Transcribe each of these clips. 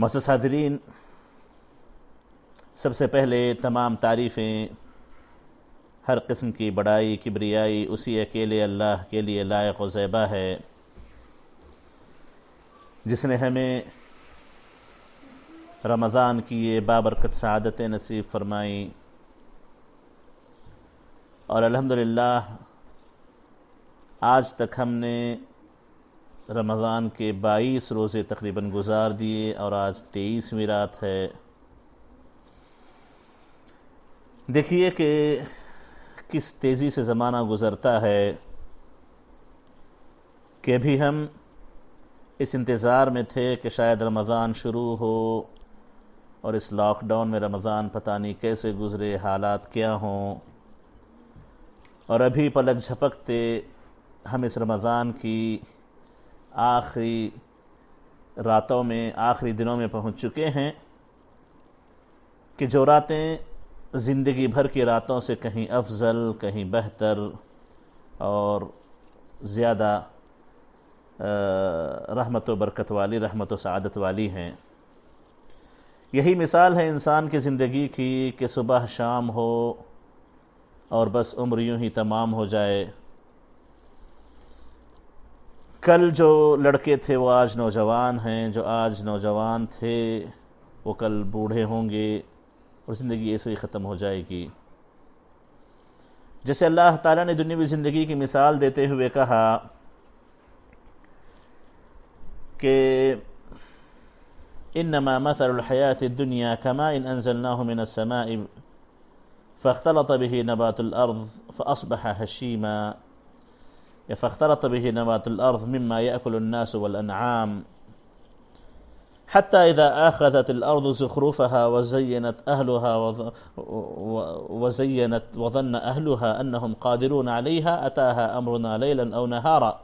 मसस सबसे पहले तमाम तारीफ़ें हर किस्म की बड़ाई किबरियाई उसी अकेले अल्लाह के लिए लायक ज़ैबा है जिसने हमें रमज़ान की ये बाबरकत सदतें नसीब फरमाई और अल्हम्दुलिल्लाह आज तक हमने रमज़ान के बाईस रोज़े तकरीबन गुजार दिए और आज तेईसवीं रात है देखिए कि किस तेज़ी से ज़माना गुज़रता है कि भी हम इस इंतज़ार में थे कि शायद रमज़ान शुरू हो और इस लॉकडाउन में रमज़ान पता नहीं कैसे गुज़रे हालात क्या हों और अभी पलक झपकते हम इस रमज़ान की आखिरी रातों में आखिरी दिनों में पहुंच चुके हैं कि जो रातें ज़िंदगी भर की रातों से कहीं अफजल कहीं बेहतर और ज़्यादा रहमत बरकत वाली रहमत सदत वाली हैं यही मिसाल है इंसान की ज़िंदगी की कि सुबह शाम हो और बस उम्र यूँ ही तमाम हो जाए कल जो लड़के थे वो आज नौजवान हैं जो आज नौजवान थे वो कल बूढ़े होंगे और ज़िंदगी ऐसे ही ख़त्म हो जाएगी जैसे अल्लाह ताला ने दुनियावी ज़िंदगी की मिसाल देते हुए कहा कि इन नमा मसलहयात दुनिया कमा इन अनजल्नासमा फ़ख्तलत अर्ज़ फ़ असबह हशीमा فاختلط به نبات الأرض مما يأكل الناس والأنعام حتى إذا أخذت الأرض زخرفها وزينت أهلها وزينت وظن أهلها أنهم قادرون عليها أتاها أمرنا ليلا أو نهارا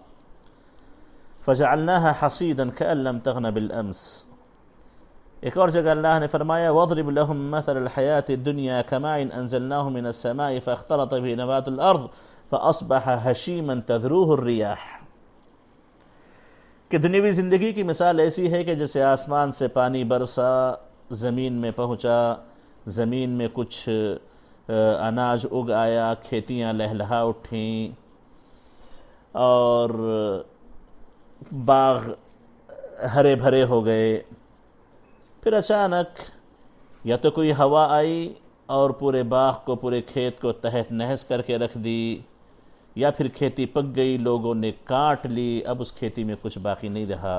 فجعلناها حصيدا كأن لم تغن بالأمس ایک قال الله اللہ نے وضرب لهم مثل الحياة الدنيا كماء أنزلناه من السماء فاختلط به نبات الأرض फ़सबह हशीमन तजरूहरियाह कि दुनियावी ज़िंदगी की मिसाल ऐसी है कि जैसे आसमान से पानी बरसा ज़मीन में पहुँचा ज़मीन में कुछ अनाज उग आया खेतियाँ लहलहा उठीं और बाग हरे भरे हो गए फिर अचानक या तो कोई हवा आई और पूरे बाग को पूरे खेत को तहत नहस करके रख दी या फिर खेती पक गई लोगों ने काट ली अब उस खेती में कुछ बाकी नहीं रहा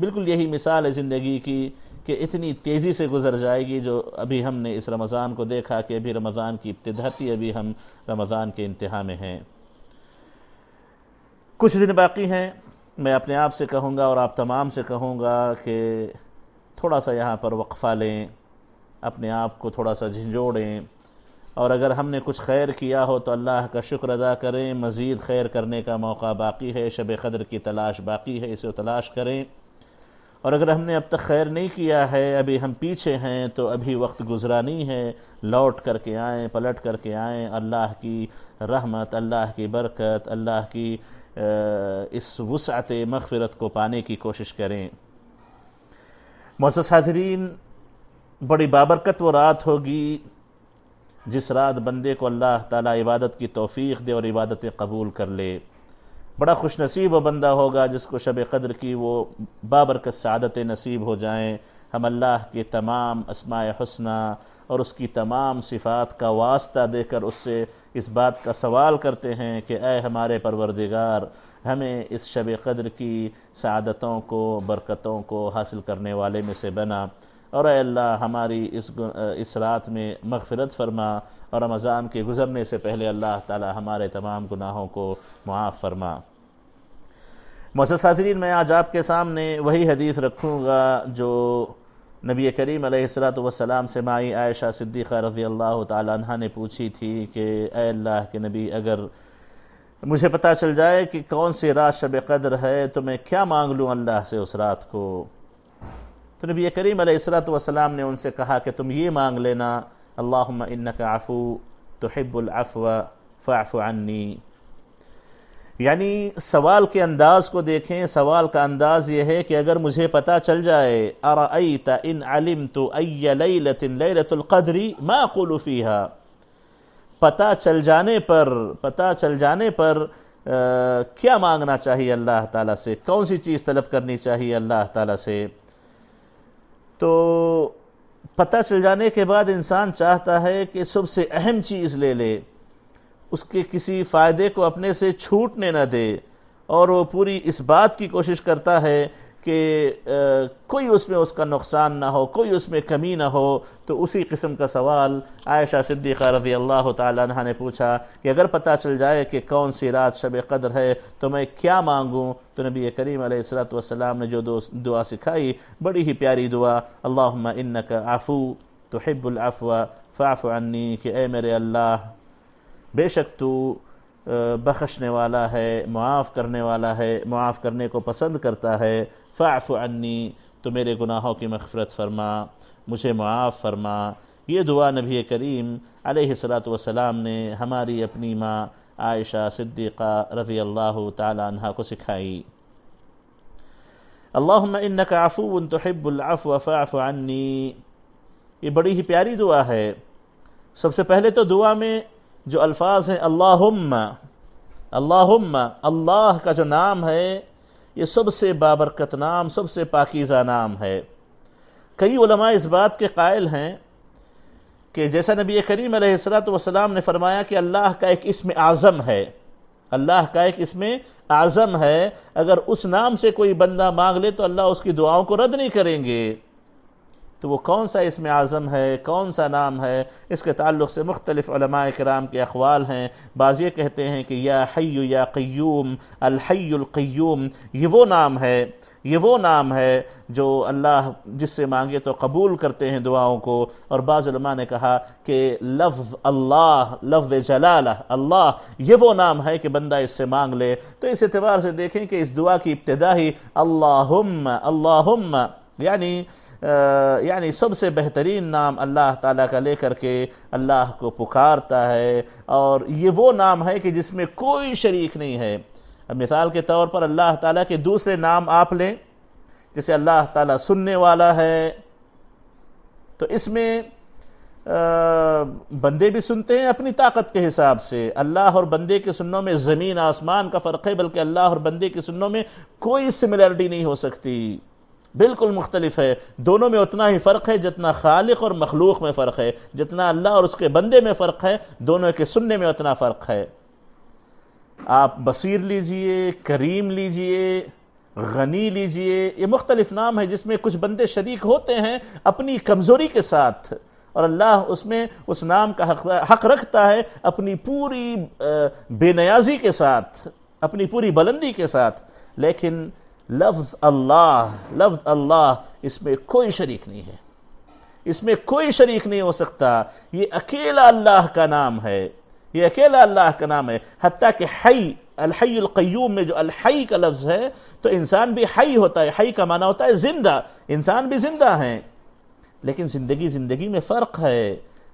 बिल्कुल यही मिसाल है ज़िंदगी की कि इतनी तेज़ी से गुजर जाएगी जो अभी हमने इस रमज़ान को देखा कि अभी रमज़ान की इब्तदा थी अभी हम रमज़ान के इंतहा में हैं कुछ दिन बाकी हैं मैं अपने आप से कहूँगा और आप तमाम से कहूँगा कि थोड़ा सा यहाँ पर वक्फ़ा लें अपने आप को थोड़ा सा झिझोड़ें और अगर हमने कुछ खैर किया हो तो अल्लाह का शुक्र अदा करें मज़ीद खैर करने का मौका बाकी है शब कदर की तलाश बाकी है इसे तलाश करें और अगर हमने अब तक खैर नहीं किया है अभी हम पीछे हैं तो अभी वक्त गुजरा नहीं है लौट कर के आएँ पलट करके आएँ अल्लाह की रहमत अल्लाह की बरकत अल्लाह की इस वसअत मगफ़रत को पाने की कोशिश करें मोज़ हाजरीन बड़ी बाबरकत वो रात होगी जिस रात बंदे को अल्लाह ताला इबादत की तोफ़ी दे और इबादतें कबूल कर ले बड़ा खुश नसीब बंदा होगा जिसको शब कदर की वो बाबरकत सदत नसीब हो जाएँ हम अल्लाह के तमाम असमाय हसना और उसकी तमाम सिफ़ात का वास्ता देकर उससे इस बात का सवाल करते हैं कि अय हमारे परवरदिगार हमें इस शब कदर की सदतों को बरकतों को हासिल करने वाले में से बना और अल्लाह हमारी इस इस रात में मगफरत फरमा और रमज़ान के गुजरने से पहले अल्लाह ताला हमारे तमाम गुनाहों को मुआफ़ फरमा मुसाफरीन मैं आज आपके सामने वही हदीस रखूँगा जो नबी करीम सलाम से माई आयशा सिद्दीक़ा रज़ी अल्लाह तह ने पूछी थी कि अल्लाह के नबी अगर मुझे पता चल जाए कि कौन सी रात शब कदर है तो मैं क्या मांग लूँ अल्लाह से उस रात को तो नबी करीम वसलाम ने उनसे कहा कि तुम ये मांग लेना अल्लाह इन्न का आफ़ू तो हिब्बुलफ़वा यानी सवाल के अंदाज़ को देखें सवाल का अंदाज़ यह है कि अगर मुझे पता चल जाए अरा इन आलिम तो अयतिन लतुल्क़दरी माकुलफ़ीहा पता चल जाने पर पता चल जाने पर आ, क्या मांगना चाहिए अल्लाह ताला से कौन सी चीज़ तलब करनी चाहिए अल्लाह ताला से तो पता चल जाने के बाद इंसान चाहता है कि सबसे अहम चीज़ ले ले उसके किसी फ़ायदे को अपने से छूटने न दे और वो पूरी इस बात की कोशिश करता है कि कोई उसमें उसका नुकसान ना हो कोई उसमें कमी ना हो तो उसी किस्म का सवाल आयशा सिद्दीक़ रज़ी अल्लाह तह ने पूछा कि अगर पता चल जाए कि कौन सी रात शब कदर है तो मैं क्या मांगूँ तो नबी करीम सलाम ने जो दुआ सिखाई बड़ी ही प्यारी दुआ अल्लाह इन्न का आफ़ू तो हिब्बुलफ़ा फ़ाफ़ अन्नी कि ए मेरे अल्लाह बेशक तू बख्शने वाला है मुआफ़ करने वाला है मुआफ़ करने को पसंद करता है फ़ाफ़ अन्नी तो मेरे गुनाहों की मफ़रत फरमा मुझे मुआफ़ फरमा ये दुआ नबी करीम सलात वसलाम ने हमारी अपनी माँ आयशा सिद्दीक़ा रफ़ी अल्लाह तहा को सिखाई अल्लाह इन काफ़ून तोहबुल्फ़ वफ़ाफ़ अन्नी ये बड़ी ही प्यारी दुआ है सबसे पहले तो दुआ में जो अल्फाज हैं अल्लाहुम्मा अल्लाहुम्मा अल्लाह का जो नाम है ये सबसे बाबरकत नाम सबसे पाकिज़ा नाम है कई उलमा इस बात के कायल हैं कि जैसा नबी करीम वसलाम ने फरमाया कि अल्लाह का एक इसम आज़म है अल्लाह का एक इसमें आज़म है अगर उस नाम से कोई बंदा मांग ले तो अल्लाह उसकी दुआओं को रद्द नहीं करेंगे तो वो कौन सा इसमें आज़म है कौन सा नाम है इसके ताल्लुक़ से मुख्तलिफ़ कराम के अखवाल हैं बाज़ ये कहते हैं कि या हयु या क्यूम अलहैल्क़य्यूम ये वो नाम है ये वो नाम है जो अल्लाह जिससे मांगे तो कबूल करते हैं दुआओं को और बाज़ुलमा ने कहा कि लफ्ज़ अल्लाह लफ्ज़ जलाल अल्लाह ये वो नाम है कि बंदा इससे मांग ले तो इस एतबार से देखें कि इस दुआ की इब्तदा ही अल्लाहुम्मा अल्लाहुम्मा यानी यानी सबसे बेहतरीन नाम अल्लाह ताला का लेकर के अल्लाह को पुकारता है और ये वो नाम है कि जिसमें कोई शरीक नहीं है अब मिसाल के तौर पर अल्लाह ताला के दूसरे नाम आप लें जैसे अल्लाह ताला सुनने वाला है तो इसमें आ, बंदे भी सुनते हैं अपनी ताकत के हिसाब से अल्लाह और बंदे के सुनों में ज़मीन आसमान का फ़र्क है बल्कि अल्लाह और बंदे के सुनों में कोई सिमिलरिटी नहीं हो सकती बिल्कुल मुख्तलिफ है दोनों में उतना ही फ़र्क है जितना खालिक और मखलूक में फ़र्क है जितना अल्लाह और उसके बंदे में फ़र्क है दोनों के सुनने में उतना फ़र्क है आप बसीर लीजिए करीम लीजिए गनी लीजिए ये मुख्तलिफ नाम है जिसमें कुछ बंदे शरीक होते हैं अपनी कमज़ोरी के साथ और अल्लाह उसमें उस नाम का हक, हक रखता है अपनी पूरी बेनयाजी के साथ अपनी पूरी बुलंदी के साथ लेकिन लफ्ज अल्लाह लफ्ज अल्लाह इसमें कोई शरीक नहीं है इसमें कोई शरीक नहीं हो सकता ये अकेला अल्लाह का नाम है ये अकेला अल्लाह का नाम है हती कि हई अलहैक्यूम में जो अलहई का लफ्ज़ है तो इंसान भी हई होता है हई का माना होता है ज़िंदा इंसान भी ज़िंदा हैं लेकिन ज़िंदगी ज़िंदगी में फ़र्क है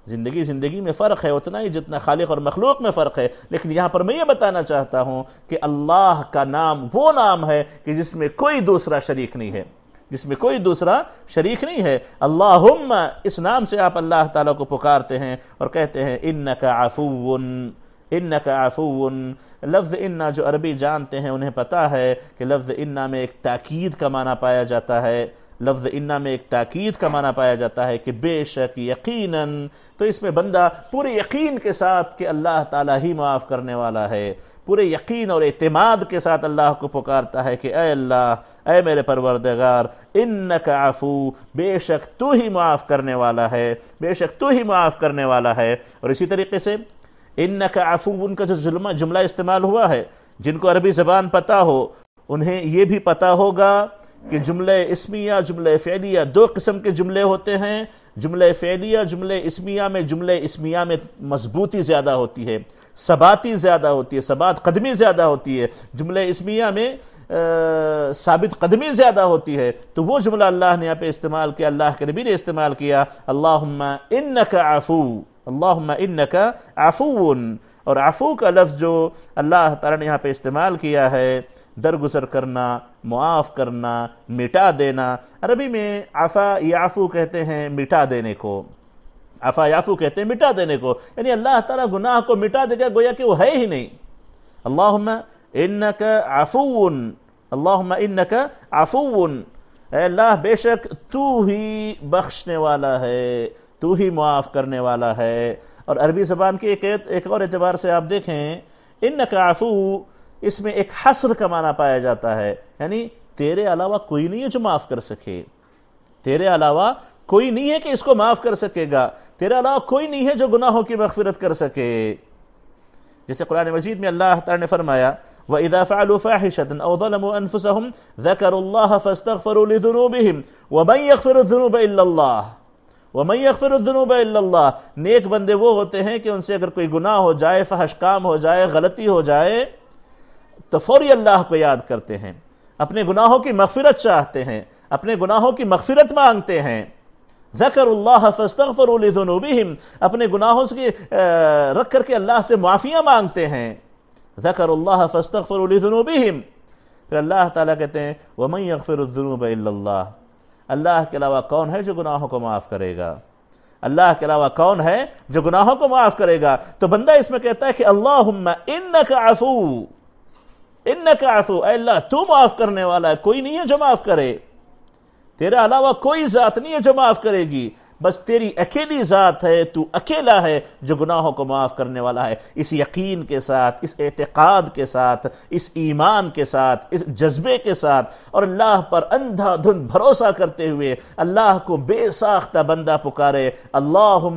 ज़िंदगी ज़िंदगी में फ़र्क है उतना ही जितना खालिक और मखलूक में फ़र्क है लेकिन यहाँ पर मैं ये बताना चाहता हूँ कि अल्लाह का नाम वो नाम है कि जिसमें कोई दूसरा शरीक नहीं है जिसमें कोई दूसरा शरीक नहीं है अल्लाह इस नाम से आप अल्लाह ताला को पुकारते हैं और कहते हैं इन का आफून इन का आफून लफ्ज़ इन्ना जो अरबी जानते हैं उन्हें पता है कि लफ्ज़ इन्ना में एक ताकीद का माना पाया जाता है लफ्ज़ इन्ना में एक ताकीद का माना पाया जाता है कि बेशक यकीनन तो इसमें बंदा पूरे यकीन के साथ कि अल्लाह ताला ही माफ़ करने वाला है पूरे यकीन और अतमाद के साथ अल्लाह को पुकारता है कि अय अल्लाह अय मेरे परवरदगार इन काफ़ू बेशक तू ही माफ़ करने वाला है बेशक तू ही माफ़ करने वाला है और इसी तरीके से इन काफ़ू उनका जो जुमला इस्तेमाल हुआ है जिनको अरबी ज़बान पता हो उन्हें ये भी पता होगा कि जुमले इसमिया जुमले फ़ैलिया दो किस्म के जुमले होते हैं जुमले फ़ैलिया जुमले इसमिया में जुमले इसमिया में मजबूती ज़्यादा होती है सबाती ज़्यादा होती है सबात कदमी ज़्यादा होती है जुमले इसमिया में आ, साबित कदमी ज़्यादा होती है तो वो जुमला अल्लाह ने यहाँ पे इस्तेमाल किया अल्लाह के नबी ने इस्तेमाल किया अल्लाह इन का आफ़ू अल्लाह इन आफ़ून और आफ़ू का लफ्ज़ जो अल्लाह तारा ने यहाँ पे इस्तेमाल किया है दरगुजर करना मुआफ़ करना मिटा देना अरबी में आफ़ा याफ़ू कहते हैं मिटा देने को आफ़ा याफ़ू कहते हैं मिटा देने को यानी अल्लाह ताला गुनाह को मिटा देगा गोया कि वो है ही नहीं अल्लाह इन का आफ़ून अल्लाह इन का आफ़ून अल्लाह बेशक तू ही बख्शने वाला है तू ही मुआफ़ करने वाला है और अरबी ज़बान की एक एक और एतबार से आप देखें इन का आफ़ू इसमें एक हसर का माना पाया जाता है यानी तेरे अलावा कोई नहीं है जो माफ कर सके तेरे अलावा कोई नहीं है कि इसको माफ कर सकेगा तेरे अलावा कोई नहीं है जो गुनाहों की मगफिरत कर सके जैसे कुरान मजीद में अल्लाह तला ने फरमाया व इदाफ़ालू फ़ाहिशतन अवलम अनफसहम ज़करुल्लाह फ़स्तगफ़रुलिदुनूबिहिम व मन यगफ़िरुद्दुनूब इल्लल्लाह व मैं अकफरदनूब नेक बंदे वो होते हैं कि उनसे अगर कोई गुनाह हो जाए फहश काम हो जाए गलती हो जाए तो फौरी अल्लाह को याद करते हैं अपने गुनाहों की मगफिरत चाहते हैं अपने गुनाहों की मगफिरत मांगते हैं ज़करल्ला फ़स्तफ़रजुनूबिम अपने गुनाहों से रख करके अल्लाह से माफ़ियाँ मांगते हैं ज़करल्ला फ़स्तफ़रजुनूबिम फिर अल्लाह ताला कहते हैं वमई अकफ़िरजुनूब अल्लाह के अलावा कौन है जो गुनाहों को माफ़ करेगा अल्लाह के अलावा कौन है जो गुनाहों को माफ़ करेगा तो बंदा इसमें कहता है कि अल्लाह इन का अफू इन अल्लाह तू माफ़ करने वाला है कोई नहीं है जो माफ़ करे तेरे अलावा कोई ज़ात नहीं है जो माफ़ करेगी बस तेरी अकेली ज़ात है तू अकेला है जो गुनाहों को माफ़ करने वाला है इस यकीन के साथ इस एतक़ाद के साथ इस ईमान के साथ इस जज्बे के साथ और अल्लाह पर अंधा धुंध भरोसा करते हुए अल्लाह को बेसाख्ता बंदा पुकारे अल्लाह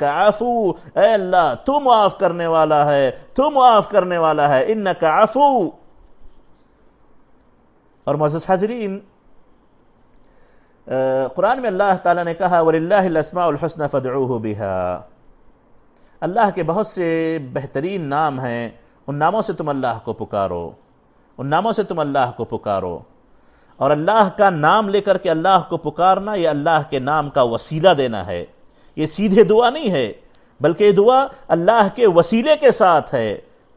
का आफू अल्लाह तू माफ़ करने वाला है तू माफ़ करने वाला है इन आफू और मज़ हाजरीन कुरान में अल्लाह ताला ने कहा वल्लासमाउलहसन फ़दू बिहा अल्लाह के बहुत से बेहतरीन नाम हैं उन नामों से तुम अल्लाह को पुकारो उन नामों से तुम अल्लाह को पुकारो और अल्लाह का नाम लेकर के अल्लाह को पुकारना ये अल्लाह के नाम का वसीला देना है ये सीधे दुआ नहीं है बल्कि ये दुआ अल्लाह के वसीले के साथ है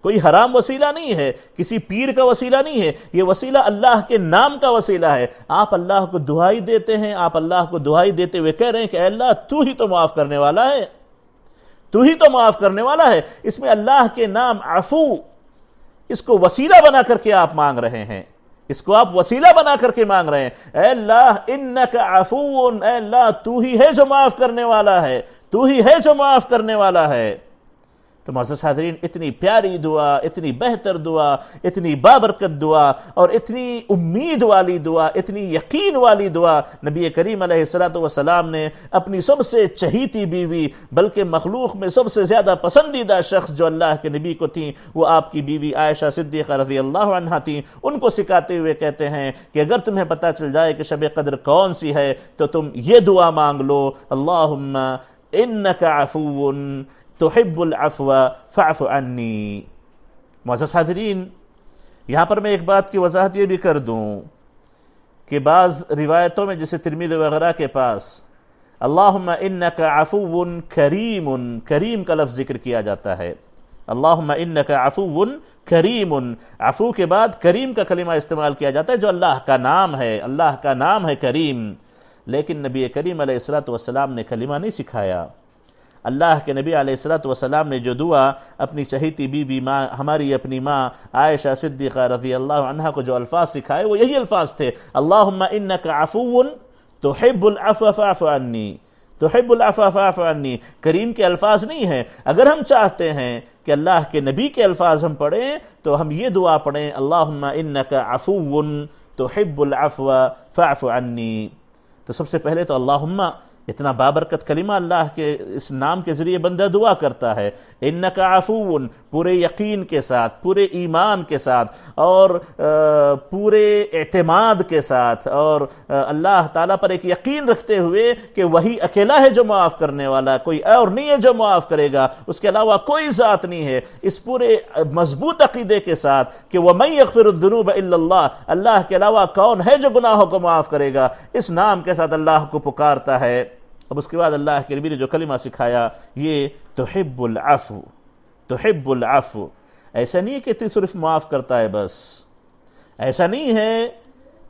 कोई हराम वसीला नहीं है किसी पीर का वसीला नहीं है ये वसीला अल्लाह के नाम का वसीला है आप अल्लाह को दुहाई देते हैं आप अल्लाह को दुहाई देते हुए कह रहे हैं कि अल्लाह तू ही तो माफ़ करने वाला है तू ही तो माफ़ करने वाला है इसमें अल्लाह के नाम आफू इसको वसीला बना करके आप मांग रहे हैं इसको आप वसीला बना करके मांग रहे हैं अल्लाह इन का अल्लाह तू ही है जो माफ़ करने वाला है तू ही है जो माफ़ करने वाला है तो मोजस हाजरीन इतनी प्यारी दुआ इतनी बेहतर दुआ इतनी बाबरकत दुआ और इतनी उम्मीद वाली दुआ इतनी यकीन वाली दुआ नबी करीम सलाम ने अपनी सबसे चहीती बीवी बल्कि मखलूक में सबसे ज़्यादा पसंदीदा शख्स जो अल्लाह के नबी को थी वो आपकी बीवी आयशा सिद्दीक़ रजी अल्लाह थी उनको सिखाते हुए कहते हैं कि अगर तुम्हें पता चल जाए कि शब कदर कौन सी है तो तुम ये दुआ मांग लो अल्लाह इन का तो हिब्बुलफ़वा फ़ाफ़ अन्नी मज़ यहाँ पर मैं एक बात की वजाहत यह भी कर दूँ कि बाज़ रिवायतों में जैसे तिरमिद वगैरह के पास अल्लाह का अफून करीम करीम का लफ्ज़ जिक्र किया जाता है अल्लाह का अफून करीम अफू के बाद करीम का कलिमा इस्तेमाल किया जाता है जो अल्लाह का नाम है अल्लाह का नाम है करीम लेकिन नबी करीम सलात वसलाम ने कलिमा नहीं सिखाया अल्लाह के नबी वसलाम ने जो दुआ अपनी चहीती बीबी माँ हमारी अपनी माँ आयशा सिद्दीक़ा रजी अल्लाह को जो अल्फाज सिखाए वो यही अल्फाज थे अल्लाह इन का अफून तो हिब्बुलफ़ाफ़ाफ़ानी तो हिब्बुलफ़ाफ़ाफ़ानी करीम के अल्फाज नहीं हैं अगर हम चाहते हैं कि अल्लाह के नबी के अल्फाज हम पढ़ें तो हम ये दुआ पढ़ें अल्लाह इन का अफून तो हिब्बुलफ़ा फ़ाफ़ानी तो सबसे पहले तो अल्लाह इतना बाबरकत कलिमा अल्लाह के इस नाम के ज़रिए बंदा दुआ करता है इन काफून पूरे यकीन के साथ पूरे ईमान के साथ और पूरे अतमाद के साथ और अल्लाह ताला पर एक यकीन रखते हुए कि वही अकेला है जो माफ़ करने वाला कोई और नहीं है जो माफ़ करेगा उसके अलावा कोई ज़ात नहीं है इस पूरे मजबूत अकीदे के साथ कि वह मई अल्लाह अल्लाह के अलावा कौन है जो गुनाहों को माफ़ करेगा इस नाम के साथ अल्लाह को पुकारता है अब उसके बाद अल्लाह के नबी ने जो कलिमा सिखाया ये तोहब्बुलआफ़ तोहब्बुलआफ़ ऐसा नहीं है कि तू सिर्फ माफ़ करता है बस ऐसा नहीं है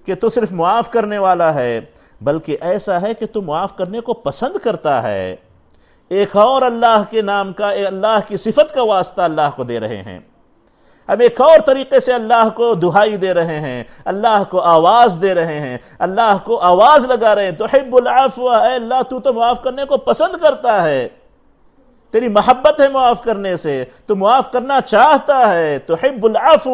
कि तू सिर्फ माफ़ करने वाला है बल्कि ऐसा है कि तू माफ़ करने को पसंद करता है एक और अल्लाह के नाम का अल्लाह की सिफत का वास्ता अल्लाह को दे रहे हैं हम एक और तरीके से अल्लाह को दुहाई दे रहे हैं अल्लाह को आवाज़ दे रहे हैं अल्लाह को आवाज़ लगा रहे हैं तो हिब्बुल्आफ़ अल्लाह तू तो माफ़ करने को पसंद करता है तेरी मोहब्बत है मुआफ़ करने से तो मुआफ़ करना चाहता है तो हिब्बुल्आफ़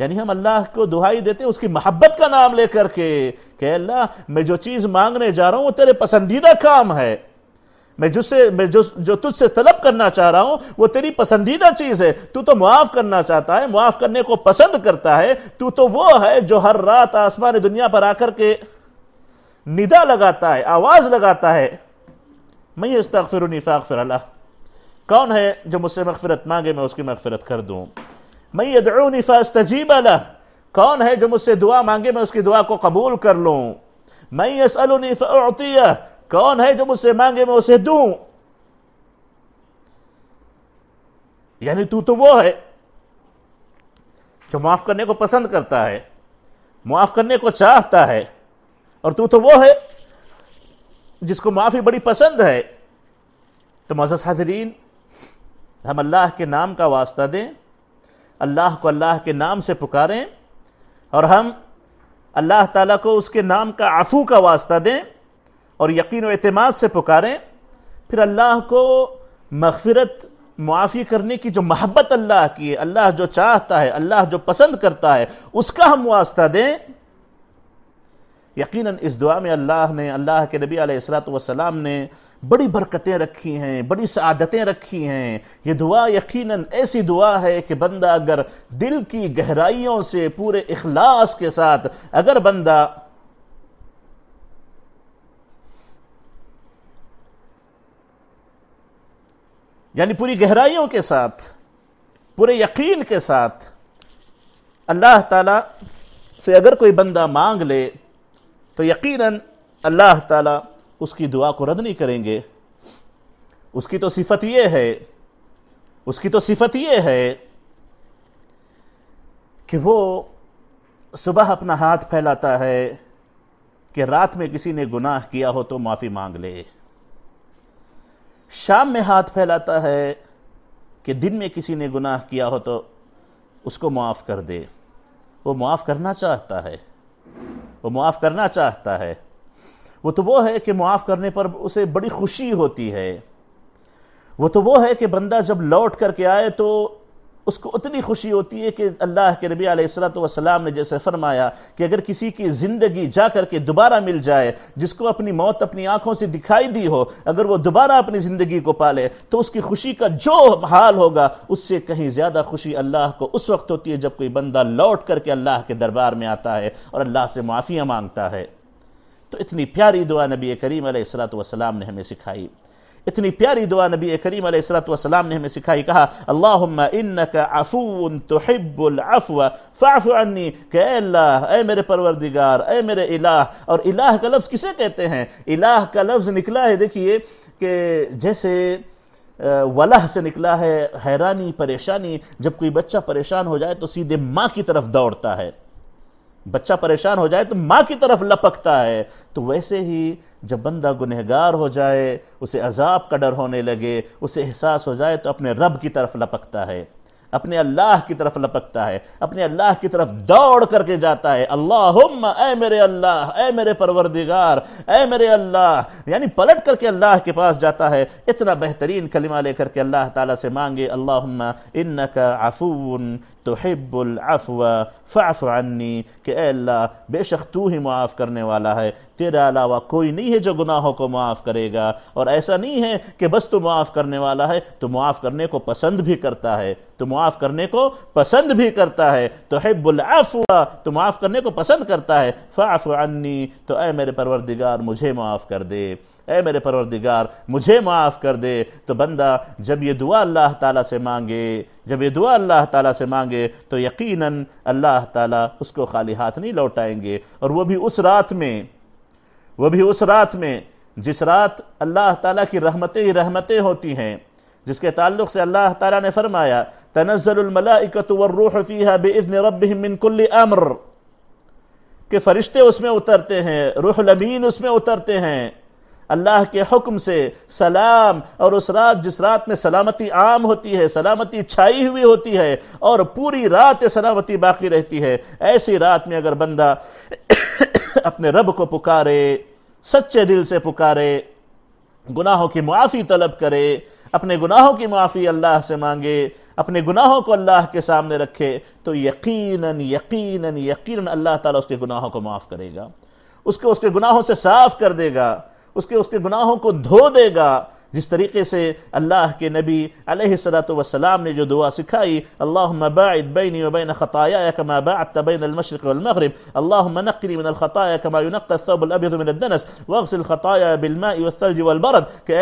यानी हम अल्लाह को दुहाई देते हैं उसकी मोहब्बत का नाम लेकर के अल्लाह मैं जो चीज़ मांगने जा रहा हूँ वो तेरे पसंदीदा काम है मैं जिससे मैं जो जो तुझसे तलब करना चाह रहा हूं वो तेरी पसंदीदा चीज है तू तो मुआफ करना चाहता है मुआफ करने को पसंद करता है तू तो वो है जो हर रात आसमान दुनिया पर आकर के निदा लगाता है आवाज लगाता है मैं इस इस्तफिर फ़िर अल्लाह कौन है जो मुझसे मगफरत मांगे मैं उसकी मगफरत कर दू मैं ये दड़ूनी तजीब अल्लाह कौन है जो मुझसे दुआ मांगे मैं उसकी दुआ को कबूल कर लू मैं यसअलनी कौन है जो मुझसे मांगे मैं उसे दू यानी तू तो वो है जो माफ करने को पसंद करता है माफ करने को चाहता है और तू तो वो है जिसको माफी बड़ी पसंद है तो मजस हाजरीन हम अल्लाह के नाम का वास्ता दें अल्लाह को अल्लाह के नाम से पुकारें और हम अल्लाह ताला को उसके नाम का आफू का वास्ता दें और यकीन अतमाद से पुकारें फिर अल्लाह को मगफरत मुआफ़ी करने की जो महब्बत अल्लाह की है अल्लाह जो चाहता है अल्लाह जो पसंद करता है उसका हम वास्ता दें यकीनन इस दुआ में अल्लाह ने अल्लाह के नबी वसलाम ने बड़ी बरकतें रखी हैं बड़ी सदतें रखी हैं ये दुआ यकीनन ऐसी दुआ है कि बंदा अगर दिल की गहराइयों से पूरे इखलास के साथ अगर बंदा यानी पूरी गहराइयों के साथ पूरे यकीन के साथ अल्लाह ताला से अगर कोई बंदा मांग ले तो यकीनन अल्लाह ताला उसकी दुआ को रद्द नहीं करेंगे उसकी तो सिफत ये है उसकी तो सिफत ये है कि वो सुबह अपना हाथ फैलाता है कि रात में किसी ने गुनाह किया हो तो माफ़ी मांग ले शाम में हाथ फैलाता है कि दिन में किसी ने गुनाह किया हो तो उसको माफ़ कर दे वो माफ़ करना चाहता है वो माफ़ करना चाहता है वो तो वो है कि माफ़ करने पर उसे बड़ी खुशी होती है वो तो वो है कि बंदा जब लौट करके आए तो उसको उतनी खुशी होती है कि अल्लाह के नबी आसलाम ने जैसे फरमाया कि अगर किसी की ज़िंदगी जा करके दोबारा मिल जाए जिसको अपनी मौत अपनी आंखों से दिखाई दी हो अगर वो दोबारा अपनी ज़िंदगी को पाले तो उसकी खुशी का जो हाल होगा उससे कहीं ज़्यादा खुशी अल्लाह को उस वक्त होती है जब कोई बंदा लौट करके अल्लाह के दरबार में आता है और अल्लाह से माफ़ियाँ मांगता है तो इतनी प्यारी दुआ नबी करीम सलाम ने हमें सिखाई इतनी प्यारी दुआ नबी करीम सलाम ने हमें सिखाई कहा अल्लाह अफून तोहिबुलफ़ाफ़नी के अल्लाह ए मेरे परवरदिगार ए मेरे इलाह और इलाह का लफ्ज़ किसे कहते हैं इलाह का लफ्ज़ निकला है देखिए कि जैसे वलह से निकला है हैरानी परेशानी जब कोई बच्चा परेशान हो जाए तो सीधे माँ की तरफ दौड़ता है बच्चा परेशान हो जाए तो माँ की तरफ लपकता है तो वैसे ही जब बंदा गुनहगार हो जाए उसे अजाब का डर होने लगे उसे एहसास हो जाए तो अपने रब की तरफ लपकता है अपने अल्लाह की तरफ लपकता है अपने अल्लाह की तरफ दौड़ करके जाता है अल्लाह ऐ मेरे अल्लाह ऐ मेरे परवरदिगार ऐ मेरे अल्लाह यानी पलट करके अल्लाह के पास जाता है इतना बेहतरीन कलिमा लेकर के अल्लाह ताला से मांगे अल्लाह इन्नका आफून तो हिब्बुल अफवा फ़ाफ़ अन्नी कि अल्लाह बेशक तू ही मुआफ़ करने वाला है तेरे अलावा कोई नहीं है जो गुनाहों को माफ़ करेगा और ऐसा नहीं है कि बस तू माफ़ करने वाला है तो माफ़ करने को पसंद भी करता है तो मुआफ़ करने को पसंद भी करता है तो हिब्बुल अफवा तो माफ़ करने को पसंद करता है फ़ाफ़ अन्नी तो ए मेरे परवरदिगार मुझे माफ़ कर दे ए मेरे परवरदिगार मुझे माफ़ कर दे तो बंदा जब ये दुआ अल्लाह ताला से मांगे जब ये दुआ अल्लाह ताला से मांगे तो यकीनन अल्लाह ताला उसको खाली हाथ नहीं लौटाएंगे और वह भी उस रात में वह भी उस रात में जिस रात अल्लाह ताला की रहमतें ही रहमतें होती हैं जिसके ताल्लुक से अल्लाह ताला ने फरमाया तनज़लमलाकतरूह फ़ीहा बेज़न रबिनकुल्ल अमर के फ़रिश्ते उसमें उतरते हैं रूह उसमें उतरते हैं अल्लाह के हुक्म से सलाम और उस रात जिस रात में सलामती आम होती है सलामती छाई हुई होती है और पूरी रात सलामती बाकी रहती है ऐसी रात में अगर बंदा अपने रब को पुकारे सच्चे दिल से पुकारे गुनाहों की मुआफ़ी तलब करे अपने गुनाहों की माफ़ी अल्लाह से मांगे अपने गुनाहों को अल्लाह के सामने रखे तो यकीनन यकीनन यकीनन अल्लाह ताला उसके गुनाहों को माफ़ करेगा उसको उसके गुनाहों से साफ़ कर देगा उसके उसके गुनाहों को धो देगा जिस तरीके से अल्लाह के नबी सलाम वसलाम ने जो दुआ सिखाई अल्लाह मबाद बैनी बैन खताया कमा बाअत बैन المشرق अल्लाह اللهم मिन من الخطايا كما ينقى الثوب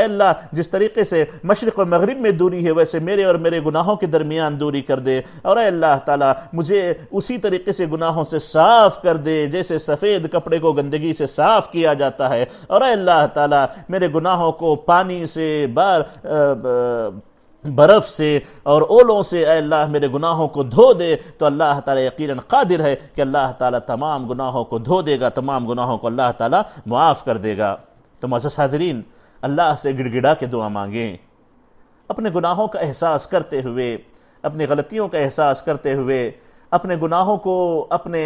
अल्लाह जिस तरीके से मशरक़ और मगरब में दूरी है वैसे मेरे और मेरे गुनाहों के दरमियान दूरी कर दे और अल्लाह ताला मुझे उसी तरीके से गुनाहों से साफ़ कर दे जैसे सफ़ेद कपड़े को गंदगी से साफ़ किया जाता है और अल्लाह ताला मेरे गुनाहों को पानी से से बार बर्फ़ से और ओलों से अल्लाह मेरे गुनाहों को धो दे तो अल्लाह ताला यकीनन कादिर है कि अल्लाह ताला तमाम गुनाहों को धो देगा तमाम गुनाहों को अल्लाह ताला माफ़ कर देगा तो मज़स हाजरीन अल्लाह से गिड़गिड़ा के दुआ मांगें अपने गुनाहों का एहसास करते हुए अपनी गलतियों का एहसास करते हुए अपने गुनाहों को अपने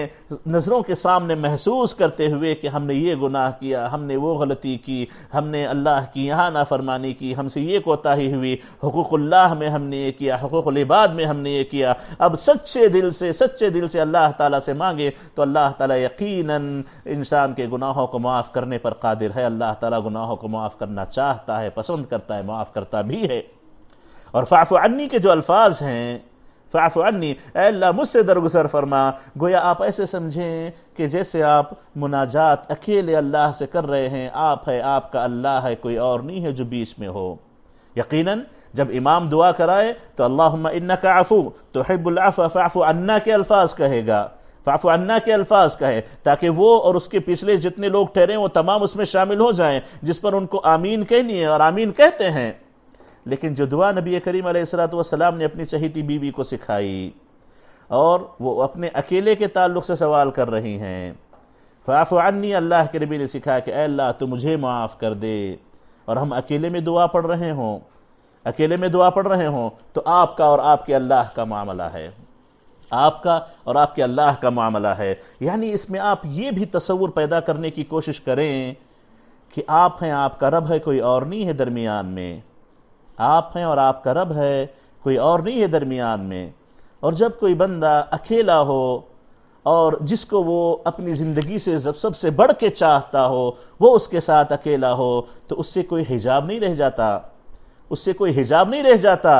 नज़रों के सामने महसूस करते हुए कि हमने ये गुनाह किया हमने वो गलती की हमने अल्लाह की यहाँ नाफरमानी की हमसे ये कोताही हुई हकूक़ल्लाह में हमने ये किया हकूक़बाद में हमने ये किया अब सच्चे दिल से सच्चे दिल से अल्लाह ताला से मांगे तो अल्लाह ताला यकीनन इंसान के गुनाहों को माफ़ करने पर कादिर है अल्लाह ताला गुनाहों को माफ़ करना चाहता है पसंद करता है माफ़ करता भी है और अन्नी के जो अल्फाज हैं फ़ाफ़ अन्नी अल्लाह मुझसे दरगुजर फरमा गोया आप ऐसे समझें कि जैसे आप मुनाजात अकेले अल्लाह से कर रहे हैं आप है आपका अल्लाह है कोई और नहीं है जो बीच में हो यकीनन जब इमाम दुआ कराए तो अल्लाह काफू तो हिब्बुल्फ़ा फ़ाफ़ू अन्ना के अल्फाज कहेगा फ़ाफ़ अन्ना के अल्फाज कहे ताकि वो और उसके पिछले जितने लोग ठहरे वो तमाम उसमें शामिल हो जाएं जिस पर उनको आमीन कहनी है और आमीन कहते हैं लेकिन जो दुआ नबी करीम सलाम ने अपनी चहेती बीवी को सिखाई और वो अपने अकेले के ताल्लुक से सवाल कर रही हैं फ़ाफ़ानी अल्लाह के नबी ने सिखाया कि अल्लाह तो मुझे माफ़ कर दे और हम अकेले में दुआ पढ़ रहे हों अकेले में दुआ पढ़ रहे हों तो आपका और आपके अल्लाह का मामला है आपका और आपके अल्लाह का मामला है यानी इसमें आप ये भी तस्वुर पैदा करने की कोशिश करें कि आप हैं आपका रब है कोई और नहीं है दरमियान में आप हैं और आपका रब है कोई और नहीं है दरमियान में और जब कोई बंदा अकेला हो और जिसको वो अपनी ज़िंदगी से जब सबसे बढ़ के चाहता हो वो उसके साथ अकेला हो तो उससे कोई हिजाब नहीं रह जाता उससे कोई हिजाब नहीं रह जाता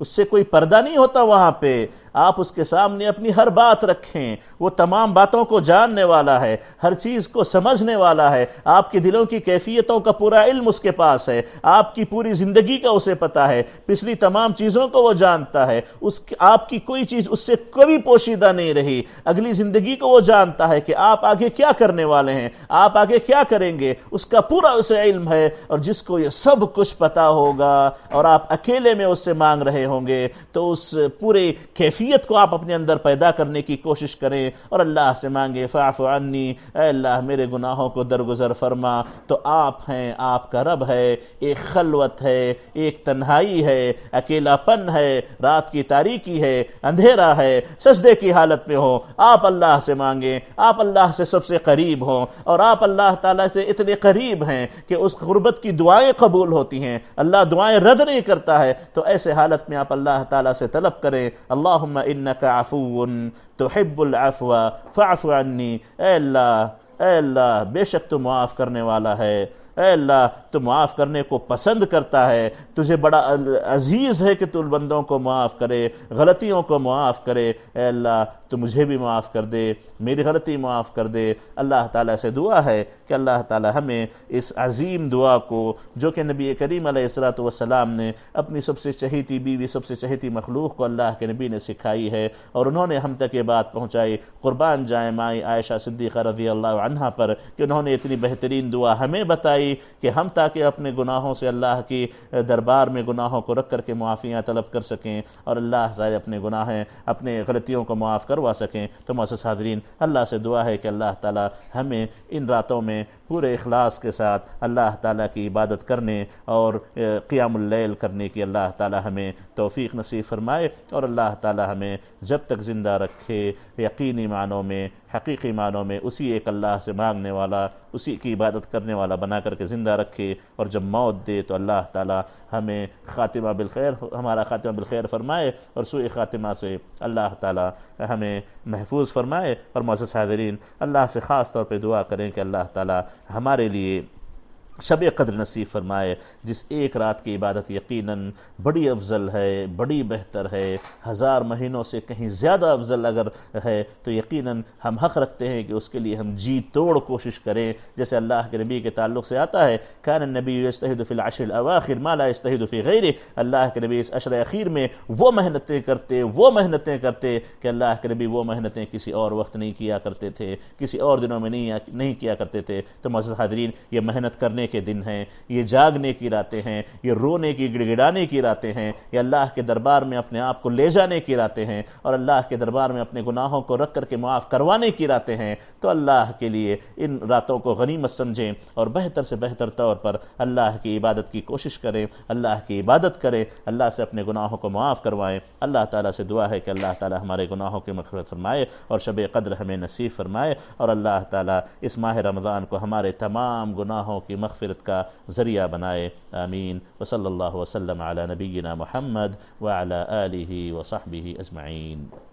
उससे कोई पर्दा नहीं होता वहाँ पे आप उसके सामने अपनी हर बात रखें वो तमाम बातों को जानने वाला है हर चीज़ को समझने वाला है आपके दिलों की कैफियतों का पूरा इल्म उसके पास है आपकी पूरी ज़िंदगी का उसे पता है पिछली तमाम चीज़ों को वो जानता है उस आपकी कोई चीज़ उससे कभी पोशीदा नहीं रही अगली ज़िंदगी को वो जानता है कि आप आगे क्या करने वाले हैं आप आगे क्या करेंगे उसका पूरा उसे इल्म है और जिसको ये सब कुछ पता होगा और आप अकेले में उससे मांग रहे होंगे तो उस पूरे कैफियत कैफियत को आप अपने अंदर पैदा करने की कोशिश करें और अल्लाह से मांगे फ़ाफ़ अन्नी अल्लाह मेरे गुनाहों को दरगुजर फरमा तो आप हैं आपका रब है एक खलवत है एक तन्हाई है अकेलापन है रात की तारीकी है अंधेरा है सजदे की हालत में हो आप अल्लाह से मांगें आप अल्लाह से सबसे करीब हों और आप अल्लाह ताला से इतने करीब हैं कि उस गुर्बत की दुआएं कबूल होती हैं अल्लाह दुआएं रद्द नहीं करता है तो ऐसे हालत में आप अल्लाह ताला से तलब करें अल्लाह अल्लाह इन्नक अफून तो हिब्बुलफ़वा फ़ाफ़ अन्नी अल्लाह अल्लाह बेशक तो मुआफ़ करने वाला है अल्लाह तो माफ़ करने को पसंद करता है तुझे बड़ा अजीज़ है कि तुल बंदों को माफ़ करे गलतियों को माफ़ करे अल्लाह तो मुझे भी माफ़ कर दे मेरी गलती माफ़ कर दे अल्लाह ताला से दुआ है कि अल्लाह ताला हमें इस अजीम दुआ को जो कि नबी करीम सलाम ने अपनी सबसे चहेती बीवी सबसे चहेती मखलूक को अल्लाह के नबी ने सिखाई है और उन्होंने हम तक ये बात पहुँचाई क़ुरबान जाए माई आयशा सिद्दीक़ा रजी अल्लाह पर कि उन्होंने इतनी बेहतरीन दुआ हमें बताई फरमाई कि हम ताकि अपने गुनाहों से अल्लाह की दरबार में गुनाहों को रख करके मुआफ़ियाँ तलब कर सकें और अल्लाह ज़ाहिर अपने गुनाहें अपने गलतियों को माफ़ करवा सकें तो मसद हादरीन अल्लाह से दुआ है कि अल्लाह ताली हमें इन रातों में पूरे अखलास के साथ अल्लाह ताली की इबादत करने और क़ियामल करने की अल्लाह ताली हमें तोफ़ी नसीब फरमाए और अल्लाह ताली हमें जब तक ज़िंदा रखे यकीनी मानों में हकीकी मानों में उसी एक अल्लाह से मांगने वाला उसी की इबादत करने वाला बना करके ज़िंदा रखे और जब मौत दे तो अल्लाह ताला हमें ख़ातिमा बिलखैर हमारा ख़ातिमा बिलखैर फरमाए और सुई ख़ातिमा से अल्लाह ताला हमें महफूज फरमाए और मौसद हाजरीन अल्लाह से ख़ास तौर पर दुआ करें कि अल्लाह ताला हमारे लिए शब कदर नसीब फरमाए जिस एक रात की इबादत यकीनन बड़ी अफजल है बड़ी बेहतर है हज़ार महीनों से कहीं ज़्यादा अफजल अगर है तो यकीनन हम हक़ रखते हैं कि उसके लिए हम जी तोड़ कोशिश करें जैसे अल्लाह के नबी के ताल्लुक से आता है कान नबी इसतहदफ़िल आशिर अवाखिर माला इसतहदफ़ी गैर अल्लाह के नबी इस अशर अखीर में वो मेहनतें करते वो मेहनतें करते कि अल्लाह के नबी वो मेहनतें किसी और वक्त नहीं किया करते थे किसी और दिनों में नहीं किया करते थे तो मजद हादरीन ये मेहनत करने के दिन हैं ये जागने की रातें हैं ये रोने की गिड़गिड़ाने की रातें हैं ये अल्लाह के दरबार में अपने आप को ले जाने की रातें हैं और अल्लाह के दरबार में अपने गुनाहों को रख करके माफ़ करवाने की रातें हैं तो अल्लाह के लिए इन रातों को गनीमत समझें और बेहतर से बेहतर तौर पर अल्लाह की इबादत की कोशिश करें अल्लाह की इबादत करें अल्लाह से अपने गुनाहों को माफ़ करवाएं अल्लाह ताला से दुआ है कि अल्लाह ताला हमारे गुनाहों की मफरत फरमाए और शब कदर हमें नसीब फरमाए और अल्लाह ताला इस माह रमज़ान को हमारे तमाम गुनाहों की मफरत मगफ़रत का ज़रिया बनाए आमीन वसल्ला वसलम अला नबीना महमद वाली वसाहबी अजमाइन